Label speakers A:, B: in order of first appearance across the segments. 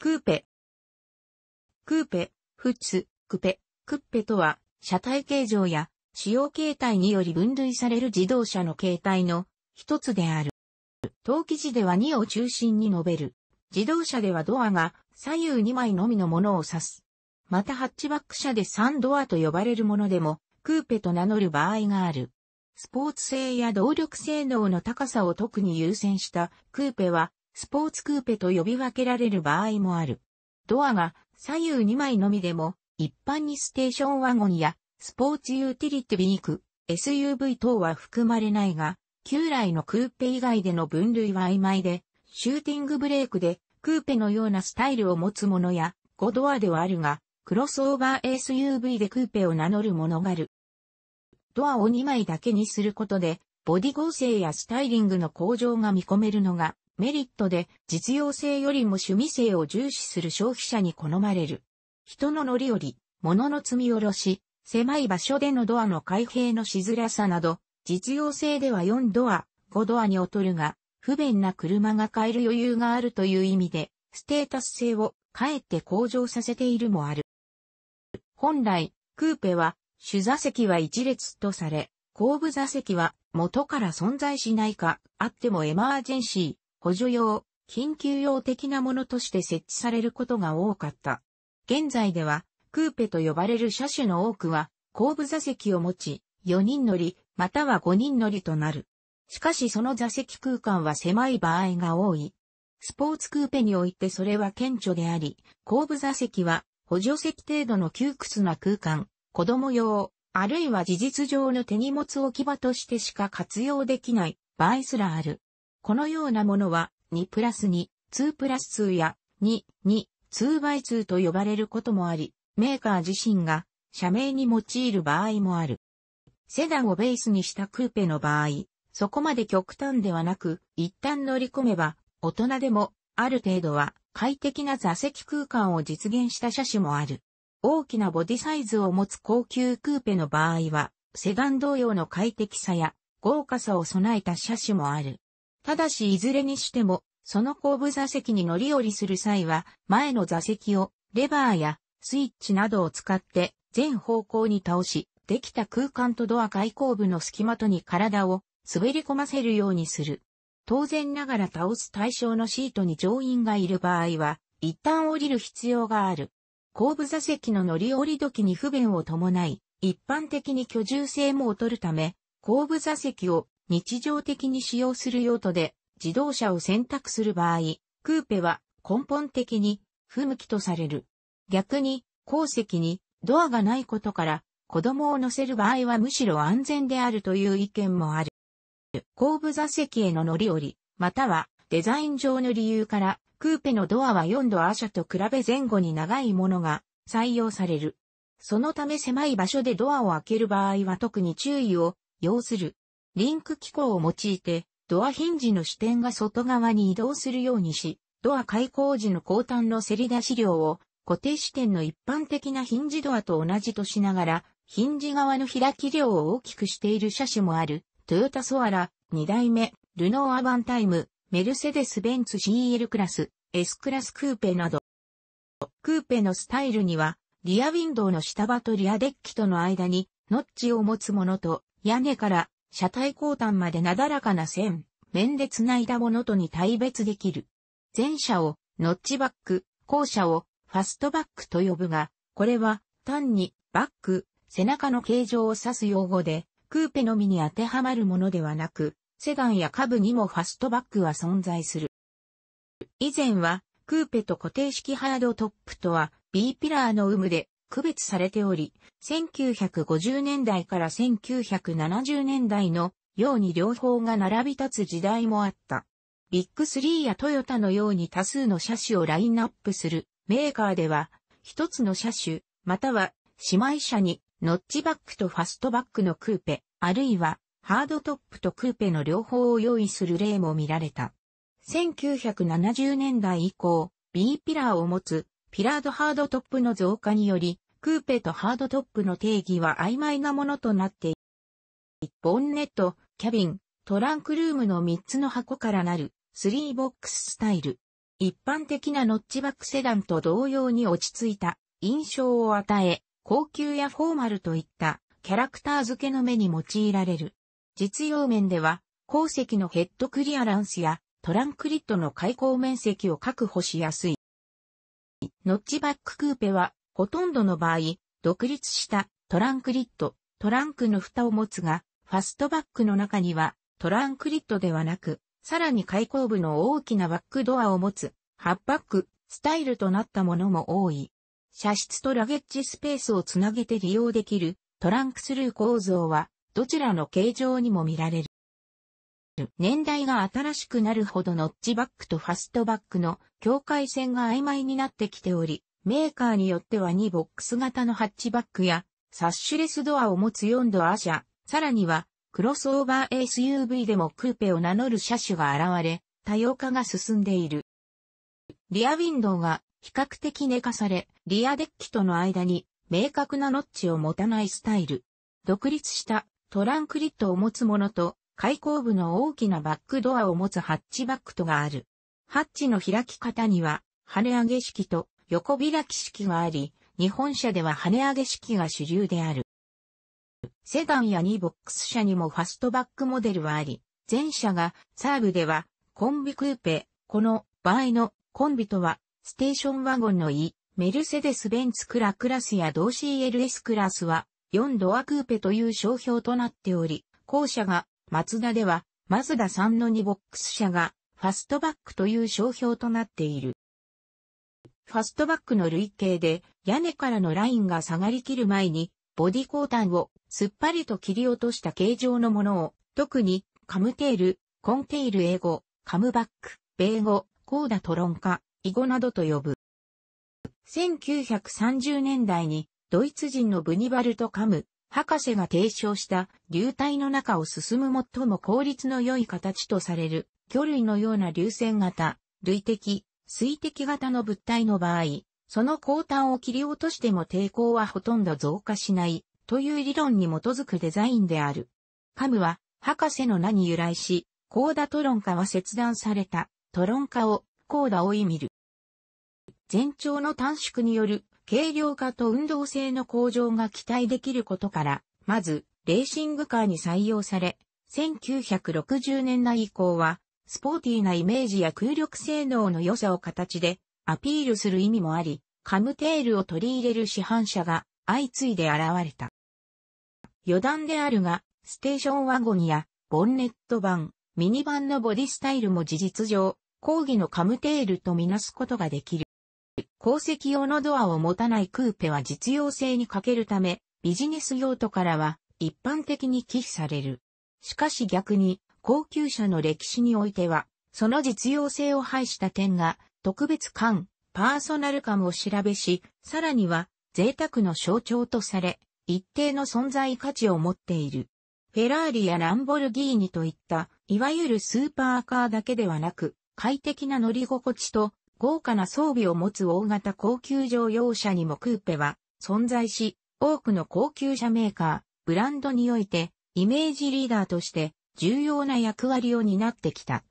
A: クーペ。クーペ、ッツ、クペ、クッペとは、車体形状や使用形態により分類される自動車の形態の一つである。当記時では2を中心に述べる。自動車ではドアが左右2枚のみのものを指す。またハッチバック車で3ドアと呼ばれるものでも、クーペと名乗る場合がある。スポーツ性や動力性能の高さを特に優先したクーペはスポーツクーペと呼び分けられる場合もある。ドアが左右2枚のみでも、一般にステーションワゴンやスポーツユーティリティビニク、SUV 等は含まれないが、旧来のクーペ以外での分類は曖昧で、シューティングブレークでクーペのようなスタイルを持つものや、5ドアではあるが、クロスオーバー SUV でクーペを名乗るものがある。ドアを2枚だけにすることで、ボディ合成やスタイリングの向上が見込めるのが、メリットで実用性よりも趣味性を重視する消費者に好まれる。人の乗り降り、物の積み下ろし、狭い場所でのドアの開閉のしづらさなど、実用性では4ドア、5ドアに劣るが、不便な車が買える余裕があるという意味で、ステータス性をかえって向上させているもある。本来、クーペは、主座席は一列とされ、後部座席は元から存在しないか、あってもエマージェンシー、補助用、緊急用的なものとして設置されることが多かった。現在では、クーペと呼ばれる車種の多くは、後部座席を持ち、4人乗り、または5人乗りとなる。しかしその座席空間は狭い場合が多い。スポーツクーペにおいてそれは顕著であり、後部座席は補助席程度の窮屈な空間、子供用、あるいは事実上の手荷物置き場としてしか活用できない場合すらある。このようなものは、2プラス2、2プラス2や、2、2、2倍2と呼ばれることもあり、メーカー自身が社名に用いる場合もある。セダンをベースにしたクーペの場合、そこまで極端ではなく、一旦乗り込めば、大人でも、ある程度は、快適な座席空間を実現した車種もある。大きなボディサイズを持つ高級クーペの場合は、セダン同様の快適さや、豪華さを備えた車種もある。ただしいずれにしても、その後部座席に乗り降りする際は、前の座席をレバーやスイッチなどを使って全方向に倒し、できた空間とドア外口部の隙間とに体を滑り込ませるようにする。当然ながら倒す対象のシートに乗員がいる場合は、一旦降りる必要がある。後部座席の乗り降り時に不便を伴い、一般的に居住性も劣るため、後部座席を日常的に使用する用途で自動車を選択する場合、クーペは根本的に不向きとされる。逆に、後席にドアがないことから子供を乗せる場合はむしろ安全であるという意見もある。後部座席への乗り降り、またはデザイン上の理由からクーペのドアは4度アシャと比べ前後に長いものが採用される。そのため狭い場所でドアを開ける場合は特に注意を要する。リンク機構を用いて、ドアヒンジの支点が外側に移動するようにし、ドア開口時の後端のせり出し量を固定支点の一般的なヒンジドアと同じとしながら、ヒンジ側の開き量を大きくしている車種もある、トヨタソアラ、2代目、ルノーアバンタイム、メルセデス・ベンツ CL クラス、S クラスクーペなど、クーペのスタイルには、リアウィンドウの下場とリアデッキとの間に、ノッチを持つものと、屋根から車体後端までなだらかな線、面で繋いだものとに対別できる。前者をノッチバック、後者をファストバックと呼ぶが、これは単にバック、背中の形状を指す用語で、クーペのみに当てはまるものではなく、セダンや下部にもファストバックは存在する。以前は、クーペと固定式ハードトップとは、B ピラーの有無で区別されており、1950年代から1970年代のように両方が並び立つ時代もあった。ビッグスリーやトヨタのように多数の車種をラインナップするメーカーでは、一つの車種、または姉妹車にノッチバックとファストバックのクーペ、あるいはハードトップとクーペの両方を用意する例も見られた。1970年代以降、B ピラーを持つピラードハードトップの増加により、クーペとハードトップの定義は曖昧なものとなってボンネット、キャビン、トランクルームの3つの箱からなる3ボックススタイル。一般的なノッチバックセダンと同様に落ち着いた印象を与え、高級やフォーマルといったキャラクター付けの目に用いられる。実用面では、鉱石のヘッドクリアランスやトランクリットの開口面積を確保しやすい。ノッチバッククーペはほとんどの場合、独立したトランクリット、トランクの蓋を持つが、ファストバックの中にはトランクリットではなく、さらに開口部の大きなバックドアを持つ、ハッバック、スタイルとなったものも多い。車室とラゲッジスペースをつなげて利用できるトランクスルー構造は、どちらの形状にも見られる。年代が新しくなるほどノッチバックとファストバックの境界線が曖昧になってきており、メーカーによっては2ボックス型のハッチバックや、サッシュレスドアを持つ4ドア車、さらには、クロスオーバー SUV でもクーペを名乗る車種が現れ、多様化が進んでいる。リアウィンドウが比較的寝かされ、リアデッキとの間に明確なノッチを持たないスタイル。独立したトランクリットを持つものと、開口部の大きなバックドアを持つハッチバックとがある。ハッチの開き方には、跳ね上げ式と横開き式があり、日本車では跳ね上げ式が主流である。セダンや2ボックス車にもファストバックモデルはあり、前車がサーブではコンビクーペ、この場合のコンビとはステーションワゴンの E、メルセデス・ベンツクラクラスや同 CLS クラスは4ドアクーペという商標となっており、後者がマツダではマズダ3の2ボックス車がファストバックという商標となっている。ファストバックの累計で、屋根からのラインが下がりきる前に、ボディコータンをすっぱりと切り落とした形状のものを、特に、カムテール、コンテール英語、カムバック、米語、コーダトロンカ、イゴなどと呼ぶ。1930年代に、ドイツ人のブニバルト・カム、博士が提唱した流体の中を進む最も効率の良い形とされる魚類のような流線型、類的、水滴型の物体の場合、その後端を切り落としても抵抗はほとんど増加しないという理論に基づくデザインである。カムは博士の名に由来し、コーダトロンカは切断されたトロンカをコーダを意味る。全長の短縮による軽量化と運動性の向上が期待できることから、まずレーシングカーに採用され、1960年代以降はスポーティーなイメージや空力性能の良さを形でアピールする意味もあり、カムテールを取り入れる市販車が相次いで現れた。余談であるが、ステーションワゴンやボンネット版、ミニ版のボディスタイルも事実上、講義のカムテールとみなすことができる。鉱石用のドアを持たないクーペは実用性に欠けるため、ビジネス用途からは一般的に忌避される。しかし逆に、高級車の歴史においては、その実用性を排した点が、特別感、パーソナル感を調べし、さらには、贅沢の象徴とされ、一定の存在価値を持っている。フェラーリやランボルギーニといった、いわゆるスーパーカーだけではなく、快適な乗り心地と豪華な装備を持つ大型高級乗用車にもクーペは存在し、多くの高級車メーカー、ブランドにおいて、イメージリーダーとして重要な役割を担ってきた。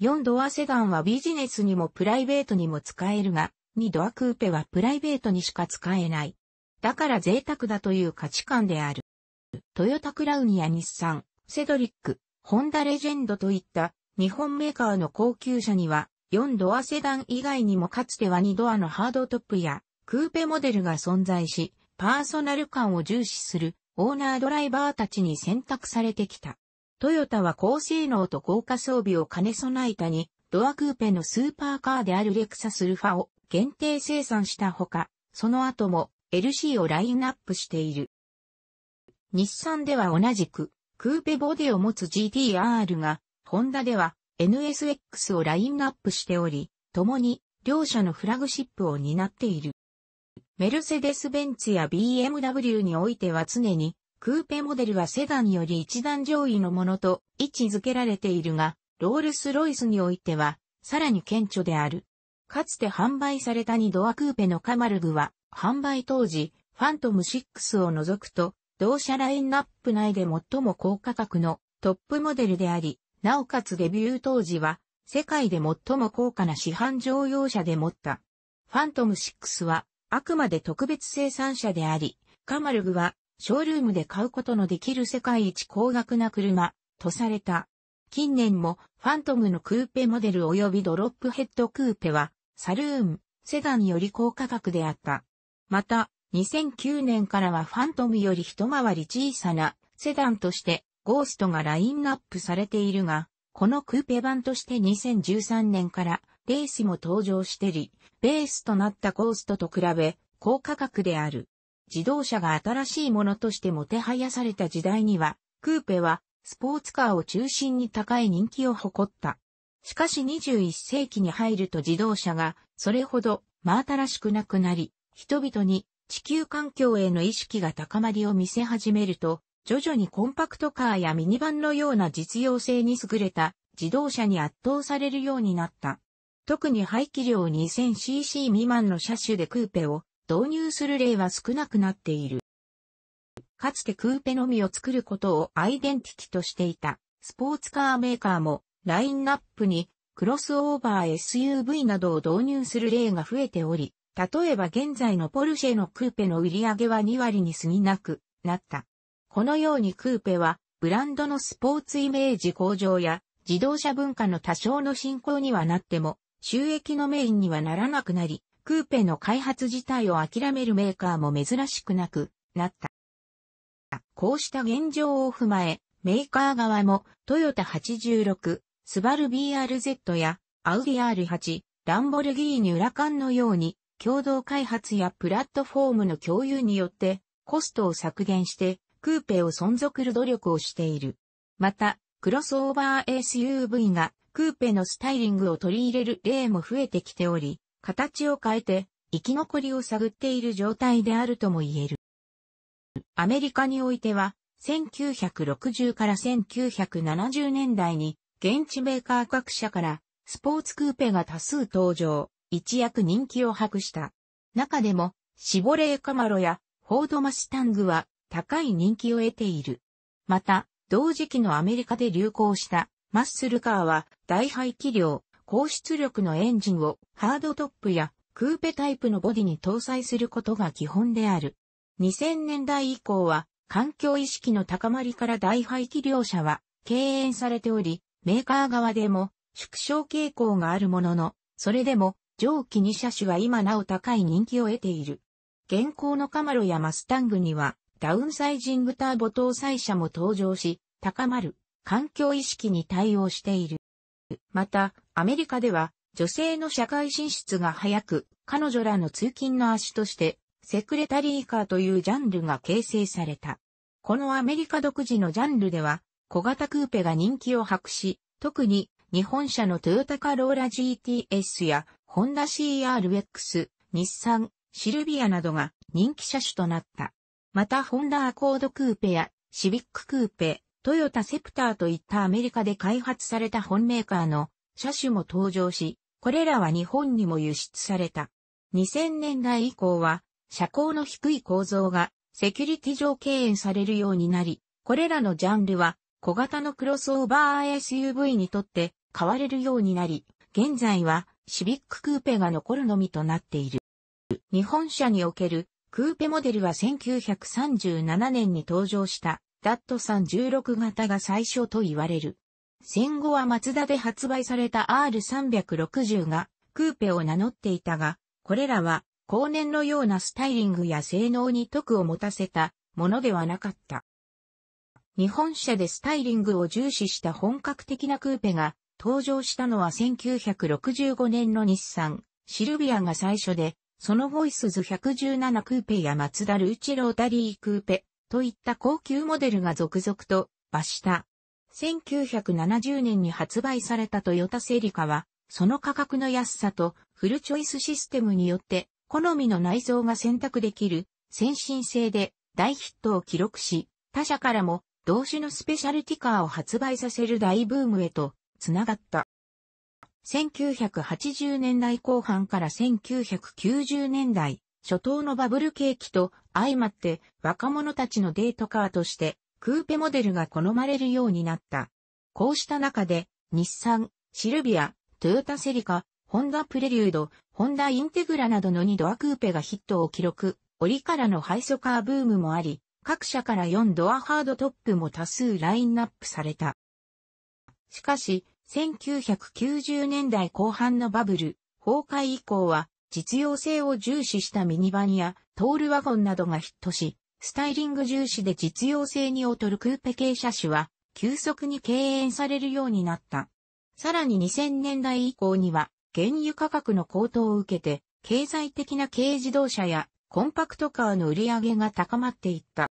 A: 4ドアセダンはビジネスにもプライベートにも使えるが、2ドアクーペはプライベートにしか使えない。だから贅沢だという価値観である。トヨタクラウニや日産、セドリック、ホンダレジェンドといった日本メーカーの高級車には4ドアセダン以外にもかつては2ドアのハードトップやクーペモデルが存在し、パーソナル感を重視するオーナードライバーたちに選択されてきた。トヨタは高性能と高価装備を兼ね備えたに、ドアクーペのスーパーカーであるレクサスルファを限定生産したほか、その後も LC をラインナップしている。日産では同じく、クーペボディを持つ GTR が、ホンダでは NSX をラインナップしており、共に両社のフラグシップを担っている。メルセデス・ベンツや BMW においては常にクーペモデルはセダンより一段上位のものと位置づけられているが、ロールスロイスにおいては、さらに顕著である。かつて販売された2ドアクーペのカマルグは、販売当時、ファントム6を除くと、同社ラインナップ内で最も高価格のトップモデルであり、なおかつデビュー当時は、世界で最も高価な市販乗用車でもった。ファントム6は、あくまで特別生産車であり、カマルグはショールームで買うことのできる世界一高額な車、とされた。近年も、ファントムのクーペモデル及びドロップヘッドクーペは、サルーン、セダンより高価格であった。また、2009年からはファントムより一回り小さなセダンとしてゴーストがラインナップされているが、このクーペ版として2013年からレースも登場してり、ベースとなったゴーストと比べ高価格である。自動車が新しいものとしてもてはやされた時代には、クーペはスポーツカーを中心に高い人気を誇った。しかし21世紀に入ると自動車がそれほど真新しくなくなり、人々に地球環境への意識が高まりを見せ始めると、徐々にコンパクトカーやミニバンのような実用性に優れた自動車に圧倒されるようになった。特に排気量 2000cc 未満の車種でクーペを導入する例は少なくなっている。かつてクーペのみを作ることをアイデンティティとしていたスポーツカーメーカーもラインナップにクロスオーバー SUV などを導入する例が増えており、例えば現在のポルシェのクーペの売り上げは2割に過ぎなくなった。このようにクーペはブランドのスポーツイメージ向上や自動車文化の多少の進行にはなっても収益のメインにはならなくなり、クーペの開発自体を諦めるメーカーも珍しくなくなった。こうした現状を踏まえ、メーカー側もトヨタ86、スバル BRZ やアウディ R8、ランボルギーニュラカンのように共同開発やプラットフォームの共有によってコストを削減してクーペを存続る努力をしている。また、クロスオーバー SUV がクーペのスタイリングを取り入れる例も増えてきており、形を変えて生き残りを探っている状態であるとも言える。アメリカにおいては、1960から1970年代に、現地メーカー各社からスポーツクーペが多数登場、一躍人気を博した。中でも、シボレーカマロやフォードマスタングは高い人気を得ている。また、同時期のアメリカで流行したマッスルカーは大排気量、高出力のエンジンをハードトップやクーペタイプのボディに搭載することが基本である。2000年代以降は環境意識の高まりから大排気量車は敬遠されており、メーカー側でも縮小傾向があるものの、それでも上記2車種は今なお高い人気を得ている。現行のカマロやマスタングにはダウンサイジングターボ搭載車も登場し、高まる環境意識に対応している。また、アメリカでは、女性の社会進出が早く、彼女らの通勤の足として、セクレタリーカーというジャンルが形成された。このアメリカ独自のジャンルでは、小型クーペが人気を博し、特に日本車のトヨタカローラ GTS やホンダ CRX、日産、シルビアなどが人気車種となった。またホンダアコードクーペやシビッククーペ、トヨタセプターといったアメリカで開発された本メーカーの車種も登場し、これらは日本にも輸出された。2000年代以降は、車高の低い構造がセキュリティ上敬遠されるようになり、これらのジャンルは小型のクロスオーバー SUV にとって買われるようになり、現在はシビッククーペが残るのみとなっている。日本車におけるクーペモデルは1937年に登場したダット316型が最初と言われる。戦後はマツダで発売された R360 がクーペを名乗っていたが、これらは後年のようなスタイリングや性能に徳を持たせたものではなかった。日本車でスタイリングを重視した本格的なクーペが登場したのは1965年の日産、シルビアが最初で、そのボイスズ117クーペやマツダルーチロータリークーペ、といった高級モデルが続々と罰した。1970年に発売されたトヨタセリカは、その価格の安さとフルチョイスシステムによって、好みの内蔵が選択できる先進性で大ヒットを記録し、他社からも同種のスペシャルティカーを発売させる大ブームへとつながった。1980年代後半から1990年代初頭のバブル景気と相まって若者たちのデートカーとしてクーペモデルが好まれるようになった。こうした中で日産、シルビア、トヨタセリカ、ホンダプレリュード、ホンダインテグラなどの2ドアクーペがヒットを記録、折からのハイソカーブームもあり、各社から4ドアハードトップも多数ラインナップされた。しかし、1990年代後半のバブル、崩壊以降は、実用性を重視したミニバンやトールワゴンなどがヒットし、スタイリング重視で実用性に劣るクーペ系車種は急速に敬遠されるようになった。さらに2000年代以降には原油価格の高騰を受けて経済的な軽自動車やコンパクトカーの売り上げが高まっていった。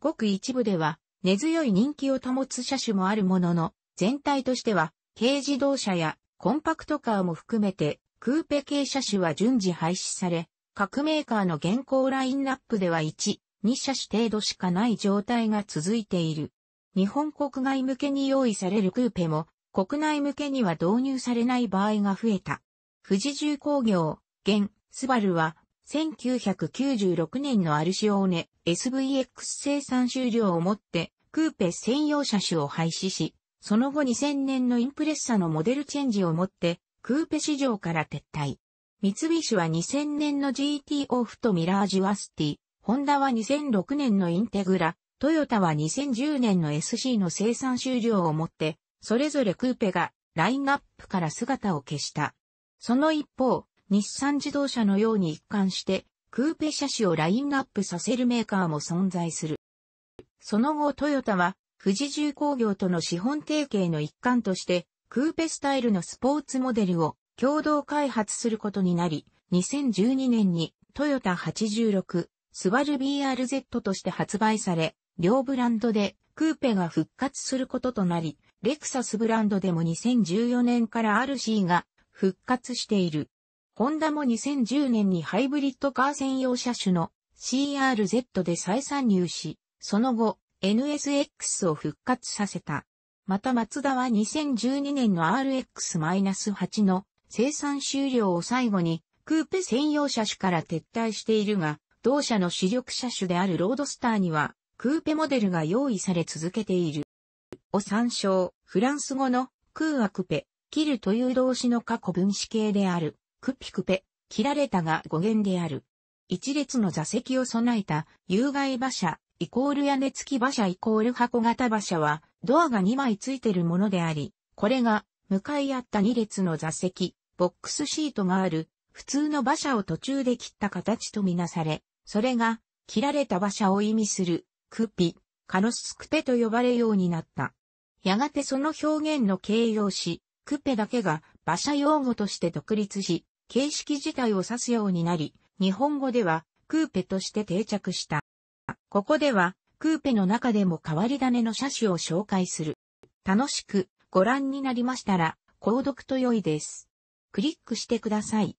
A: ごく一部では根強い人気を保つ車種もあるものの全体としては軽自動車やコンパクトカーも含めてクーペ系車種は順次廃止され、各メーカーの現行ラインナップでは1、2車種程度しかない状態が続いている。日本国外向けに用意されるクーペも、国内向けには導入されない場合が増えた。富士重工業、現、スバルは、1996年のアルシオーネ SVX 生産終了をもって、クーペ専用車種を廃止し、その後2000年のインプレッサのモデルチェンジをもって、クーペ市場から撤退。三菱は2000年の GT オフとミラージュアスティ、ホンダは2006年のインテグラ、トヨタは2010年の SC の生産終了をもって、それぞれクーペがラインナップから姿を消した。その一方、日産自動車のように一貫して、クーペ車種をラインナップさせるメーカーも存在する。その後トヨタは、富士重工業との資本提携の一環として、クーペスタイルのスポーツモデルを共同開発することになり、2012年にトヨタ86、スバル BRZ として発売され、両ブランドでクーペが復活することとなり、レクサスブランドでも2014年から RC が復活している。ホンダも2010年にハイブリッドカー専用車種の CRZ で再参入し、その後 NSX を復活させた。またマツダは2012年の RX-8 の生産終了を最後にクーペ専用車種から撤退しているが、同社の主力車種であるロードスターにはクーペモデルが用意され続けている。を参照、フランス語のクーアクペ、切るという動詞の過去分詞形である、クピクペ、切られたが語源である。一列の座席を備えた有害馬車、イコール屋根付き馬車イコール箱型馬車は、ドアが2枚付いてるものであり、これが、向かい合った2列の座席、ボックスシートがある、普通の馬車を途中で切った形とみなされ、それが、切られた馬車を意味する、クピ、カノスクペと呼ばれようになった。やがてその表現の形容詞、クペだけが馬車用語として独立し、形式自体を指すようになり、日本語ではクーペとして定着した。ここでは、クーペの中でも変わり種の車種を紹介する。楽しくご覧になりましたら、購読と良いです。クリックしてください。